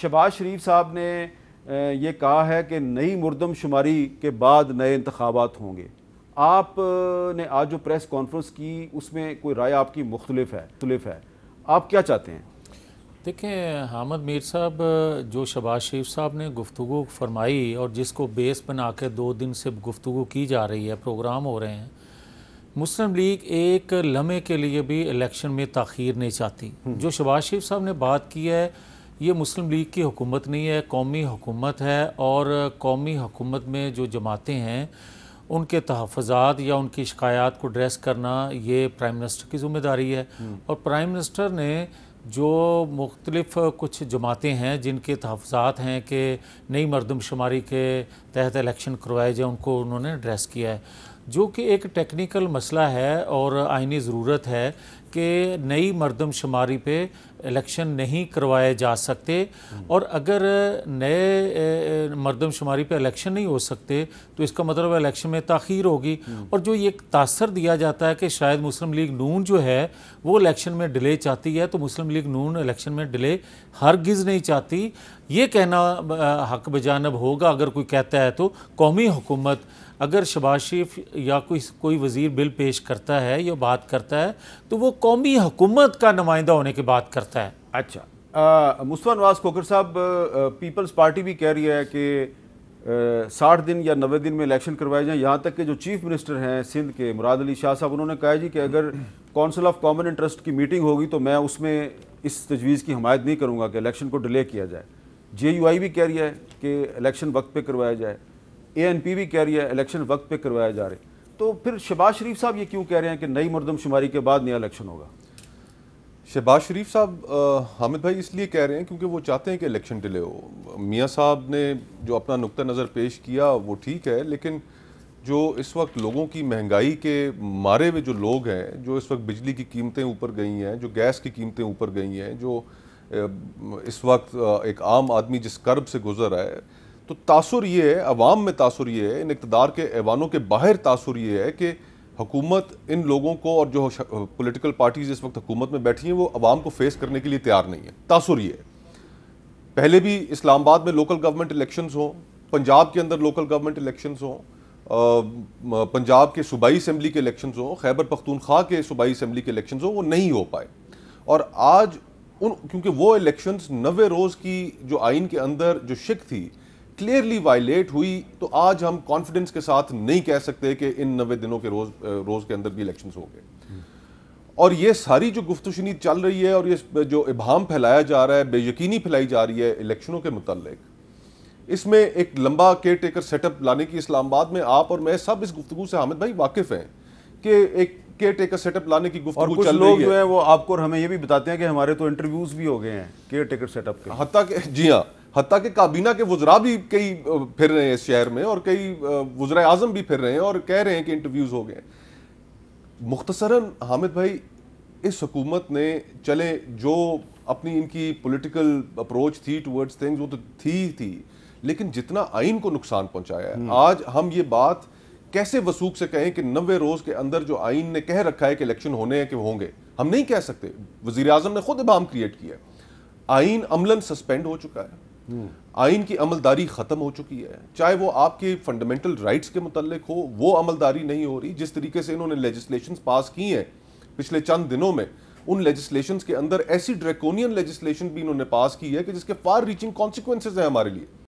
शबाज शरीफ साहब ने ये कहा है कि नई मुर्दम शुमारी के बाद नए इंतबात होंगे आप ने आज जो प्रेस कॉन्फ्रेंस की उसमें कोई राय आपकी मुख्तलिफ है मुख्तलिफ है आप क्या चाहते हैं देखें हामद मीर साहब जो शबाज शरीफ साहब ने गुफ्तु फरमाई और जिसको बेस बना के दो दिन से गुफ्तु की जा रही है प्रोग्राम हो रहे हैं मुस्लिम लीग एक लम्हे के लिए भी इलेक्शन में तखीर नहीं चाहती हम्म। जो शबाज शरीफ साहब ने बात की है ये मुस्लिम लीग की हुकूमत नहीं है कौमी हुकूमत है और कौमी हुकूमत में जो जमातें हैं उनके तहफ़ात या उनकी शिकायत को ड्रेस करना ये प्राइम मिनिस्टर की जिम्मेदारी है हम्म। और प्राइम मिनिस्टर ने जो मुख्तलफ कुछ जमातें हैं जिनके तहफ़ात हैं कि नई मरदमशुमारी के तहत इलेक्शन करवाए जाए उनको उन्होंने एड्रेस किया है जो कि एक टेक्निकल मसला है और आइनी ज़रूरत है कि नई मरदमशुमारी पे इलेक्शन नहीं करवाए जा सकते और अगर नए मरदमशुमारी पे इलेक्शन नहीं हो सकते तो इसका मतलब इलेक्शन में तखीर होगी और जो ये तासर दिया जाता है कि शायद मुस्लिम लीग नून जो है वो इलेक्शन में डिले चाहती है तो मुस्लिम लीग नून इलेक्शन में डिले हरगिज़ नहीं चाहती ये कहना हक बजानब होगा अगर कोई कहता है तो कौमी हुकूमत अगर शबाज शरीफ या कोई कोई वज़ीर बिल पेश करता है या बात करता है तो वो कौमी हुकूमत का नुमाइंदा होने की बात करता है अच्छा मुस्तफ़ा नवाज खोकर साहब पीपल्स पार्टी भी कह रही है कि साठ दिन या नबे दिन में इलेक्शन करवाए जाएँ यहाँ तक के जो चीफ मिनिस्टर हैं सिंध के मुराद अली शाह साहब उन्होंने कहा जी कि अगर काउंसिल ऑफ कॉमन इंटरेस्ट की मीटिंग होगी तो मैं उसमें इस तजवीज़ की हमायत नहीं करूँगा कि इलेक्शन को डिले किया जाए जे यू आई भी कह रही है कि इलेक्शन वक्त पर करवाया जाए ए एन पी भी कह रही है इलेक्शन वक्त पर करवाया जा रहा है तो फिर शहबाज शरीफ साहब ये क्यों कह रहे हैं कि नई मरदमशुमारी के बाद नया इलेक्शन होगा शहबाज शरीफ साहब हामिद भाई इसलिए कह रहे हैं क्योंकि वो चाहते हैं कि इलेक्शन डिले हो मियाँ साहब ने जो अपना नुक़ नज़र पेश किया वो ठीक है लेकिन जो इस वक्त लोगों की महंगाई के मारे हुए जो लोग हैं जो इस वक्त बिजली की कीमतें ऊपर गई हैं जो गैस की कीमतें ऊपर गई हैं जो इस वक्त एक आम आदमी जिस कर्ब से गुजर रहा है तो तासुर ये है अवाम में तासुर ये है इन इकतदार के ऐवानों के बाहर तासुर ये है कि हुकूमत इन लोगों को और जो पोलिटिकल पार्टीज़ इस वक्त हुकूमत में बैठी हैं वो अवाम को फेस करने के लिए तैयार नहीं है तासुर ये है पहले भी इस्लामाबाद में लोकल गवर्नमेंट इलेक्शंस हों पंजाब के अंदर लोकल गवर्नमेंट इलेक्शंस हों पंजाब के सूबाई असम्बली के इलेक्शंस हों खैबर पख्तूनख्वा के सूबाई असम्बली के इलेक्शंस हों वो नहीं हो पाए और आज उन क्योंकि वो इलेक्शंस नवे रोज़ की जो आइन के अंदर जो शिक थी क्लियरली वायलेट हुई तो आज हम कॉन्फिडेंस के साथ नहीं कह सकते कि इन नबे दिनों के रोज रोज के अंदर भी इलेक्शन हो गए और ये सारी जो गुफ्तशनी चल रही है और ये जो इबाम फैलाया जा रहा है बेयकीनी फैलाई जा रही है इलेक्शनों के मुतालिक इसमें एक लंबा केयर टेकर सेटअप लाने की इस्लामाबाद में आप और मैं सब इस गुफ्तु से हामिद भाई वाकिफ हैं कि एक केयर टेकर सेटअप लाने की गुफ्तु कुछ चल लोग जो है वो आपको और हमें ये भी बताते हैं कि हमारे तो इंटरव्यूज भी हो गए हैं केयर टेकर सेटअप के हती जी हाँ हती कि काबीना के वजरा भी कई फिर रहे हैं इस शहर में और कई वज्रा आजम भी फिर रहे हैं और कह रहे हैं कि इंटरव्यूज़ हो गए मुख्तसरा हामिद भाई इस हकूमत ने चले जो अपनी इनकी पोलिटिकल अप्रोच थी टूवर्ड्स थिंग्स वो तो थी ही थी लेकिन जितना आइन को नुकसान पहुंचाया है हम्म। आज हम ये बात कैसे वसूख से कहें कि नबे रोज के अंदर जो आइन ने कह रखा है कि इलेक्शन होने हैं कि होंगे हम नहीं कह सकते वजीर अजम ने खुद इबाम क्रिएट किया है आइन अमलन सस्पेंड हो चुका है आइन की अमलदारी ख़त्म हो चुकी है चाहे वो आपके फंडामेंटल राइट्स के मुतालिक हो वो अमलदारी नहीं हो रही जिस तरीके से इन्होंने लेजिस्लेशन पास की हैं पिछले चंद दिनों में उन लेजिस्लेशन के अंदर ऐसी ड्रैकोनियन लेजिस्लेशन भी इन्होंने पास की है कि जिसके फार रीचिंग कॉन्सिक्वेंसेज हैं हमारे लिए